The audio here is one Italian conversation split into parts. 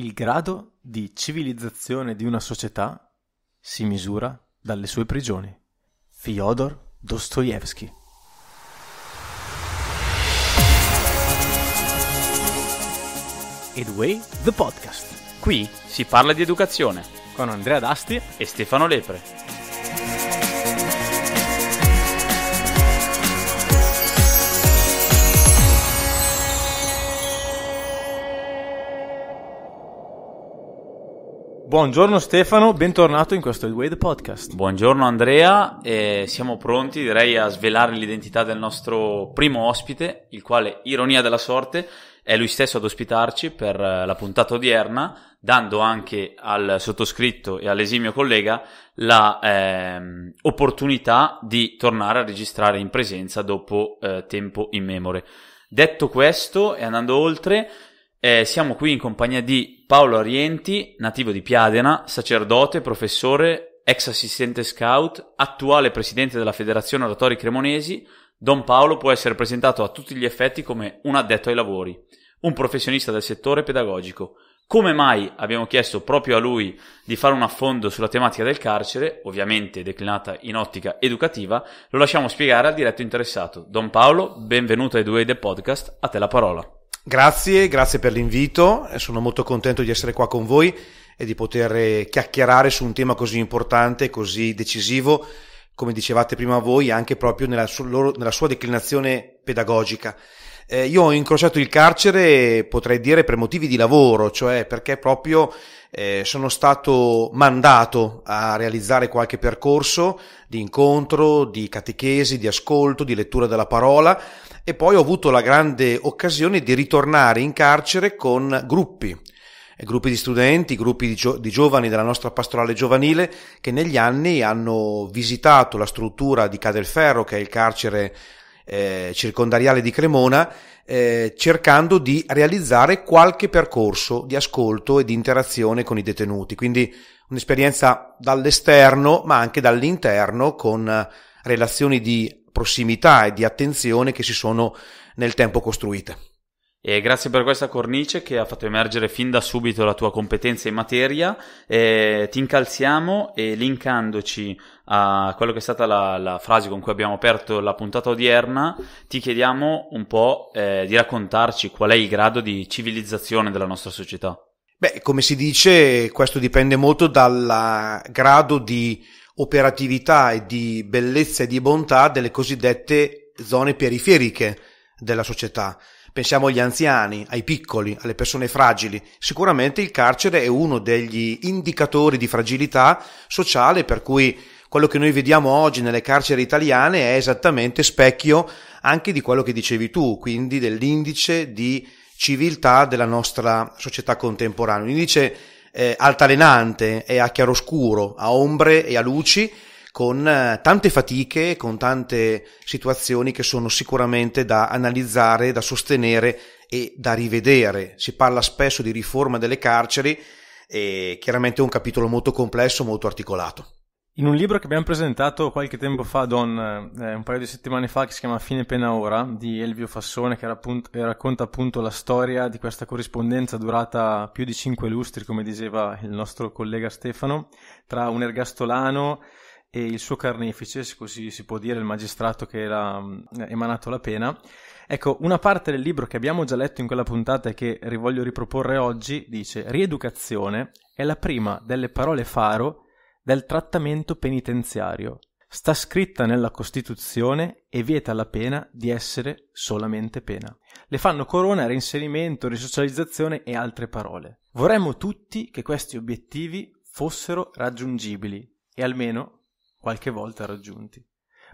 Il grado di civilizzazione di una società si misura dalle sue prigioni. Fyodor Dostoevsky. Edway The Podcast. Qui si parla di educazione con Andrea Dasti e Stefano Lepre. Buongiorno Stefano, bentornato in questo Way the Podcast. Buongiorno Andrea, eh, siamo pronti direi a svelare l'identità del nostro primo ospite, il quale, ironia della sorte, è lui stesso ad ospitarci per eh, la puntata odierna, dando anche al sottoscritto e all'esimio collega l'opportunità ehm, eh, di tornare a registrare in presenza dopo eh, tempo immemore. Detto questo e andando oltre, eh, siamo qui in compagnia di Paolo Arienti, nativo di Piadena, sacerdote, professore, ex assistente scout, attuale presidente della Federazione Oratori Cremonesi. Don Paolo può essere presentato a tutti gli effetti come un addetto ai lavori, un professionista del settore pedagogico. Come mai abbiamo chiesto proprio a lui di fare un affondo sulla tematica del carcere, ovviamente declinata in ottica educativa, lo lasciamo spiegare al diretto interessato. Don Paolo, benvenuto ai due The Podcast, a te la parola. Grazie, grazie per l'invito, eh, sono molto contento di essere qua con voi e di poter eh, chiacchierare su un tema così importante, così decisivo, come dicevate prima voi, anche proprio nella, sua declinazione pedagogica. Eh, io ho incrociato il carcere, potrei dire, per motivi di lavoro, cioè perché proprio eh, sono stato mandato a realizzare qualche percorso di incontro, di catechesi, di ascolto, di lettura della parola e poi ho avuto la grande occasione di ritornare in carcere con gruppi eh, gruppi di studenti, gruppi di, gio- di, giovani della nostra pastorale giovanile che negli anni hanno visitato la struttura di Cadelferro, che è il carcere eh, circondariale di Cremona, eh, cercando di realizzare qualche percorso di ascolto e di interazione con i detenuti. Quindi un'esperienza dall'esterno, ma anche dall'interno, con eh, relazioni di prossimità e di attenzione che si sono nel tempo costruite. E grazie per questa cornice che ha fatto emergere fin da subito la tua competenza in materia. Eh, ti incalziamo e linkandoci a quello che è stata la, la, frase con cui abbiamo aperto la puntata odierna, ti chiediamo un po' eh, di raccontarci qual è il grado di civilizzazione della nostra società. Beh, come si dice, questo dipende molto dal eh, grado di operatività e di bellezza e di bontà delle cosiddette zone periferiche della società. Pensiamo agli anziani, ai piccoli, alle persone fragili. Sicuramente il carcere è uno degli indicatori di fragilità sociale per cui quello che noi vediamo oggi nelle carceri italiane è esattamente specchio anche di quello che dicevi tu, quindi dell'indice di civiltà della nostra società contemporanea. Un indice eh, altalenante, e a chiaroscuro, a ombre e a luci, con eh, tante fatiche, con tante situazioni che sono sicuramente da analizzare, da sostenere e da rivedere. Si parla spesso di riforma delle carceri e chiaramente è un capitolo molto complesso, molto articolato. In un libro che abbiamo presentato qualche tempo fa, Don, eh, un paio di settimane fa, che si chiama Fine Pena Ora, di Elvio Fassone, che rappunt- eh, racconta appunto la storia di questa corrispondenza durata più di cinque lustri, come diceva il nostro collega Stefano, tra un ergastolano e il suo carnefice, se così si può dire, il magistrato che l'ha mm, emanato la pena. Ecco, una parte del libro che abbiamo già letto in quella puntata e che rivoglio riproporre oggi dice: Rieducazione è la prima delle parole faro del trattamento penitenziario. Sta scritta nella Costituzione e vieta la pena di essere solamente pena. Le fanno corona, reinserimento, risocializzazione e altre parole. Vorremmo tutti che questi obiettivi fossero raggiungibili e almeno qualche volta raggiunti.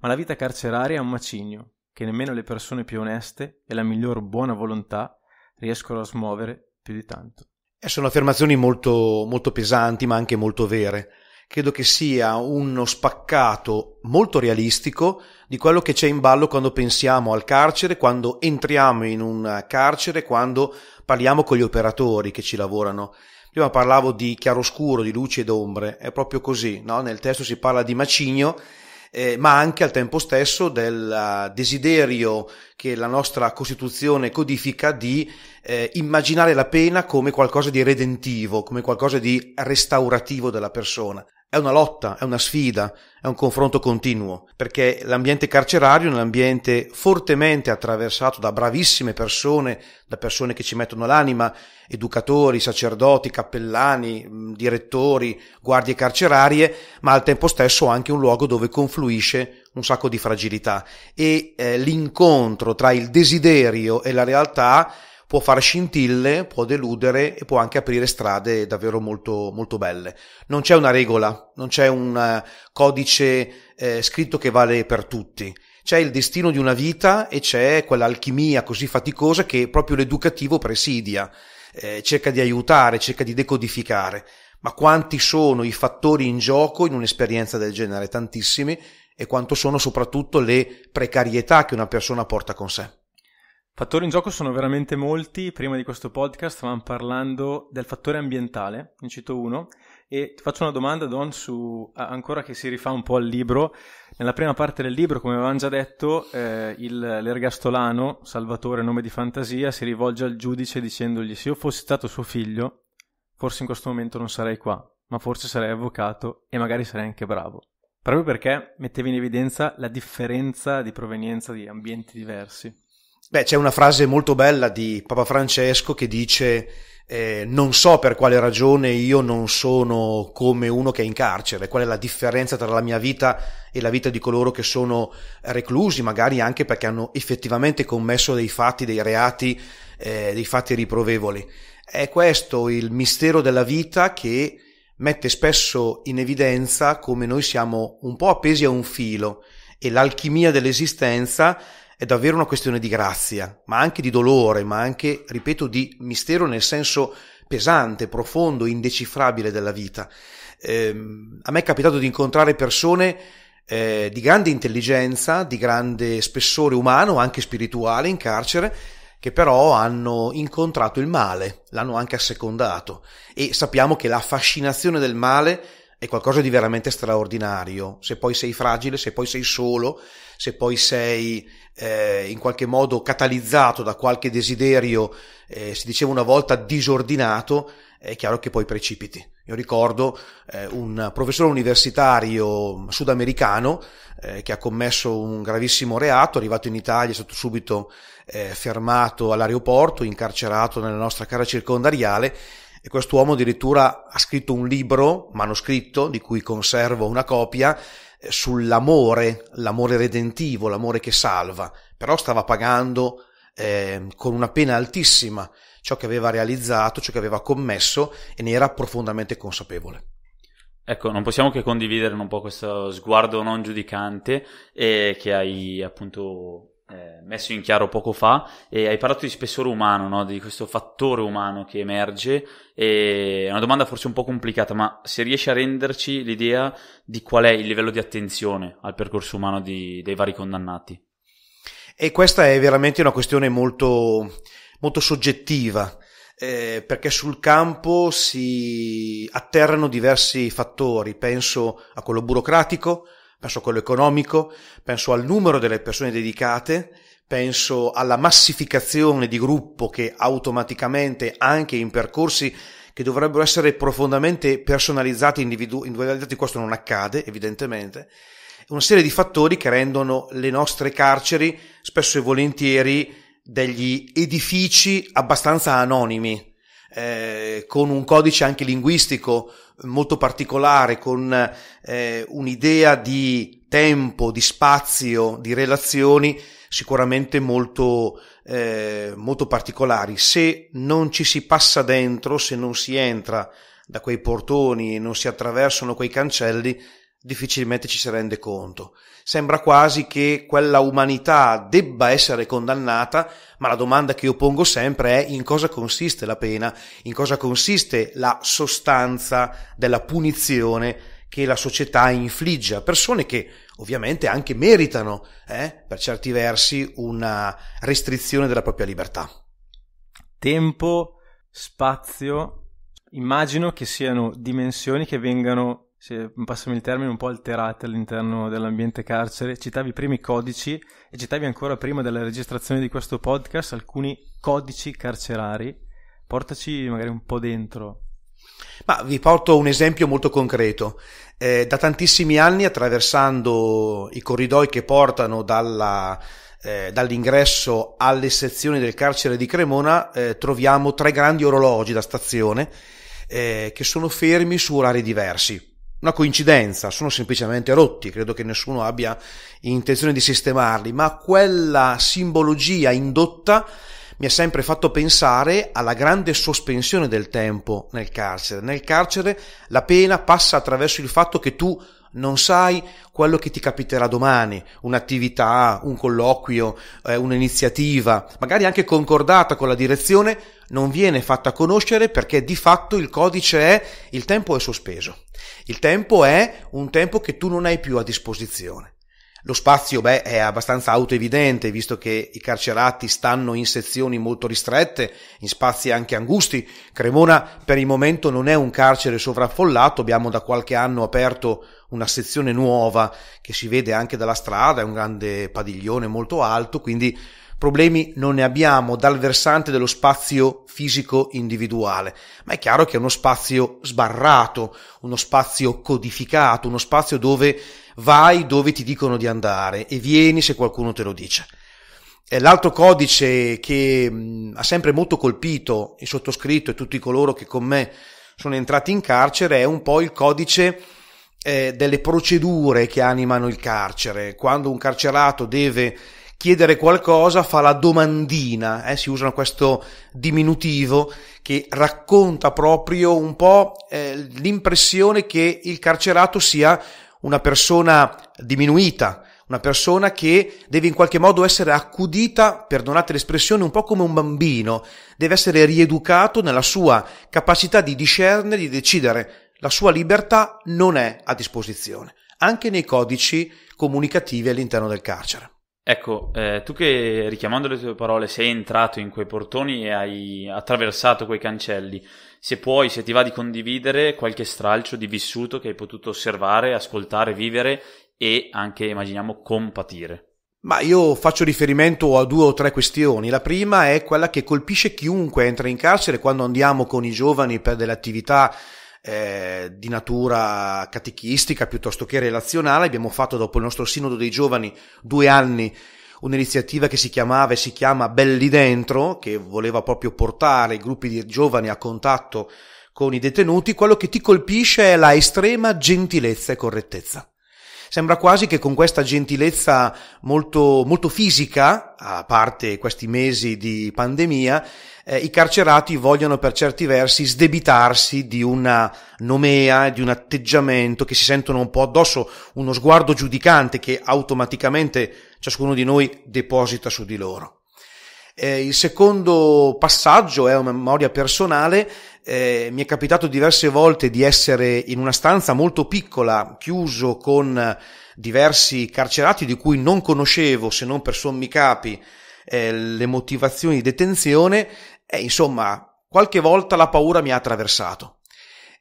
Ma la vita carceraria è un macigno che nemmeno le persone più oneste e la miglior buona volontà riescono a smuovere più di tanto. E sono affermazioni molto, molto pesanti ma anche molto vere. Credo che sia uno spaccato molto realistico di quello che c'è in ballo quando pensiamo al carcere, quando entriamo in un carcere, quando parliamo con gli operatori che ci lavorano Prima parlavo di chiaroscuro, di luci ed ombre, è proprio così, no? nel testo si parla di macigno, eh, ma anche al tempo stesso del eh, desiderio che la nostra Costituzione codifica di eh, immaginare la pena come qualcosa di redentivo, come qualcosa di restaurativo della persona. È una lotta, è una sfida, è un confronto continuo, perché l'ambiente carcerario è un ambiente fortemente attraversato da bravissime persone, da persone che ci mettono l'anima, educatori, sacerdoti, cappellani, direttori, guardie carcerarie, ma al tempo stesso anche un luogo dove confluisce un sacco di fragilità e eh, l'incontro tra il desiderio e la realtà può fare scintille, può deludere e può anche aprire strade davvero molto, molto belle. Non c'è una regola, non c'è un eh, codice eh, scritto che vale per tutti. C'è il destino di una vita e c'è quell'alchimia così faticosa che proprio l'educativo presidia, eh, cerca di aiutare, cerca di decodificare. Ma quanti sono i fattori in gioco in un'esperienza del genere? Tantissimi. E quanto sono soprattutto le precarietà che una persona porta con sé. Fattori in gioco sono veramente molti. Prima di questo podcast stavamo parlando del fattore ambientale, ne cito uno, e ti faccio una domanda, Don, su, ancora che si rifà un po' al libro. Nella prima parte del libro, come avevamo già detto, eh, il, l'ergastolano, Salvatore, nome di fantasia, si rivolge al giudice dicendogli se io fossi stato suo figlio, forse in questo momento non sarei qua, ma forse sarei avvocato e magari sarei anche bravo. Proprio perché metteva in evidenza la differenza di provenienza di ambienti diversi. Beh, c'è una frase molto bella di Papa Francesco che dice eh, non so per quale ragione io non sono come uno che è in carcere, qual è la differenza tra la mia vita e la vita di coloro che sono reclusi, magari anche perché hanno effettivamente commesso dei fatti, dei reati, eh, dei fatti riprovevoli. È questo il mistero della vita che mette spesso in evidenza come noi siamo un po' appesi a un filo e l'alchimia dell'esistenza è davvero una questione di grazia, ma anche di dolore, ma anche, ripeto, di mistero nel senso pesante, profondo, indecifrabile della vita. Eh, a me è capitato di incontrare persone eh, di grande intelligenza, di grande spessore umano, anche spirituale in carcere, che però hanno incontrato il male, l'hanno anche assecondato e sappiamo che la fascinazione del male è qualcosa di veramente straordinario. Se poi sei fragile, se poi sei solo, se poi sei eh, in qualche modo catalizzato da qualche desiderio, eh, si diceva una volta disordinato, è chiaro che poi precipiti. Io ricordo eh, un professore universitario sudamericano eh, che ha commesso un gravissimo reato, è arrivato in Italia, è stato subito eh, fermato all'aeroporto, incarcerato nella nostra cara circondariale e quest'uomo addirittura ha scritto un libro manoscritto di cui conservo una copia sull'amore, l'amore redentivo, l'amore che salva, però stava pagando eh, con una pena altissima ciò che aveva realizzato, ciò che aveva commesso e ne era profondamente consapevole. Ecco, non possiamo che condividere un po' questo sguardo non giudicante eh, che hai appunto eh, messo in chiaro poco fa e hai parlato di spessore umano, no? di questo fattore umano che emerge e è una domanda forse un po' complicata, ma se riesci a renderci l'idea di qual è il livello di attenzione al percorso umano di, dei vari condannati. E questa è veramente una questione molto, molto soggettiva. Eh, perché sul campo si atterrano diversi fattori, penso a quello burocratico, penso a quello economico, penso al numero delle persone dedicate, penso alla massificazione di gruppo che automaticamente anche in percorsi che dovrebbero essere profondamente personalizzati, individu- individualizzati, questo non accade evidentemente, una serie di fattori che rendono le nostre carceri spesso e volentieri degli edifici abbastanza anonimi, eh, con un codice anche linguistico, molto particolare, con eh, un'idea di tempo, di spazio, di relazioni sicuramente molto, eh, molto particolari. Se non ci si passa dentro, se non si entra da quei portoni e non si attraversano quei cancelli, difficilmente ci si rende conto. Sembra quasi che quella umanità debba essere condannata, ma la domanda che io pongo sempre è in cosa consiste la pena, in cosa consiste la sostanza della punizione che la società infligge a persone che ovviamente anche meritano, eh, per certi versi, una restrizione della propria libertà. Tempo, spazio, immagino che siano dimensioni che vengano se passami il termine, un po' alterate all'interno dell'ambiente carcere. Citavi i primi codici e citavi ancora prima della registrazione di questo podcast alcuni codici carcerari. Portaci magari un po' dentro. Ma vi porto un esempio molto concreto. Eh, da tantissimi anni, attraversando i corridoi che portano dalla, eh, dall'ingresso alle sezioni del carcere di Cremona, eh, troviamo tre grandi orologi da stazione eh, che sono fermi su orari diversi una coincidenza, sono semplicemente rotti, credo che nessuno abbia intenzione di sistemarli, ma quella simbologia indotta mi ha sempre fatto pensare alla grande sospensione del tempo nel carcere. Nel carcere la pena passa attraverso il fatto che tu non sai quello che ti capiterà domani, un'attività, un colloquio, eh, un'iniziativa, magari anche concordata con la direzione, non viene fatta conoscere perché di fatto il codice è il tempo è sospeso. Il tempo è un tempo che tu non hai più a disposizione. Lo spazio beh, è abbastanza autoevidente, visto che i carcerati stanno in sezioni molto ristrette, in spazi anche angusti. Cremona per il momento non è un carcere sovraffollato, abbiamo da qualche anno aperto una sezione nuova che si vede anche dalla strada, è un grande padiglione molto alto, quindi problemi non ne abbiamo dal versante dello spazio fisico individuale, ma è chiaro che è uno spazio sbarrato, uno spazio codificato, uno spazio dove vai dove ti dicono di andare e vieni se qualcuno te lo dice. L'altro codice che mm, ha sempre molto colpito il sottoscritto e tutti coloro che con me sono entrati in carcere è un po' il codice eh, delle procedure che animano il carcere. Quando un carcerato deve chiedere qualcosa fa la domandina, eh, si usano questo diminutivo che racconta proprio un po' eh, l'impressione che il carcerato sia una persona diminuita, una persona che deve in qualche modo essere accudita, perdonate l'espressione, un po' come un bambino, deve essere rieducato nella sua capacità di discernere, di decidere, la sua libertà non è a disposizione, anche nei codici comunicativi all'interno del carcere. Ecco, eh, tu che richiamando le tue parole sei entrato in quei portoni e hai attraversato quei cancelli, se puoi, se ti va di condividere qualche stralcio di vissuto che hai potuto osservare, ascoltare, vivere e anche, immaginiamo, compatire. Ma io faccio riferimento a due o tre questioni. La prima è quella che colpisce chiunque entra in carcere quando andiamo con i giovani per delle attività eh, di natura catechistica piuttosto che relazionale. Abbiamo fatto dopo il nostro sinodo dei giovani due anni un'iniziativa che si chiamava e si chiama Belli Dentro, che voleva proprio portare i gruppi di giovani a contatto con i detenuti. Quello che ti colpisce è la estrema gentilezza e correttezza. Sembra quasi che con questa gentilezza molto, molto fisica, a parte questi mesi di pandemia, eh, i carcerati vogliono per certi versi sdebitarsi di una nomea, di un atteggiamento che si sentono un po' addosso, uno sguardo giudicante che automaticamente ciascuno di noi deposita su di loro. Eh, il secondo passaggio è una memoria personale. Eh, mi è capitato diverse volte di essere in una stanza molto piccola, chiuso con diversi carcerati di cui non conoscevo, se non per sommi capi, eh, le motivazioni di detenzione e insomma, qualche volta la paura mi ha attraversato.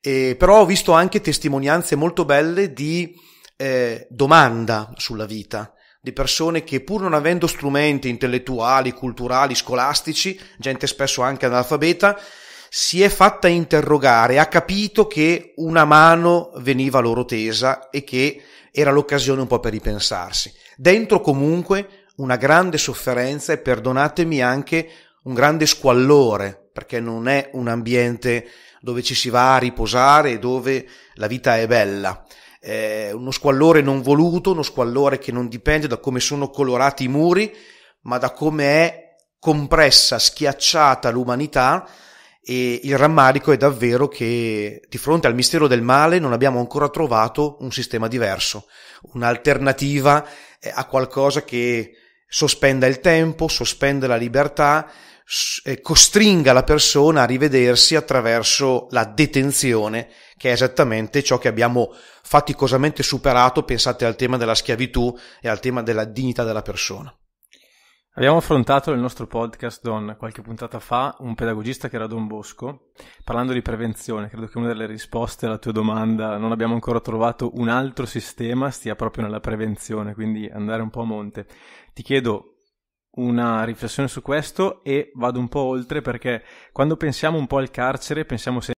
Eh, però ho visto anche testimonianze molto belle di eh, domanda sulla vita, di persone che pur non avendo strumenti intellettuali, culturali, scolastici, gente spesso anche analfabeta, si è fatta interrogare, ha capito che una mano veniva loro tesa e che era l'occasione un po' per ripensarsi. Dentro comunque una grande sofferenza e perdonatemi anche un grande squallore, perché non è un ambiente dove ci si va a riposare e dove la vita è bella eh, uno squallore non voluto, uno squallore che non dipende da come sono colorati i muri, ma da come è compressa, schiacciata l'umanità e il rammarico è davvero che di fronte al mistero del male non abbiamo ancora trovato un sistema diverso, un'alternativa eh, a qualcosa che sospenda il tempo, sospende la libertà, eh, costringa la persona a rivedersi attraverso la detenzione, che è esattamente ciò che abbiamo faticosamente superato, pensate al tema della schiavitù e al tema della dignità della persona. Abbiamo affrontato nel nostro podcast, Don, qualche puntata fa, un pedagogista che era Don Bosco, parlando di prevenzione. Credo che una delle risposte alla tua domanda, non abbiamo ancora trovato un altro sistema, stia proprio nella prevenzione, quindi andare un po' a monte. Ti chiedo una riflessione su questo e vado un po' oltre perché quando pensiamo un po' al carcere pensiamo sempre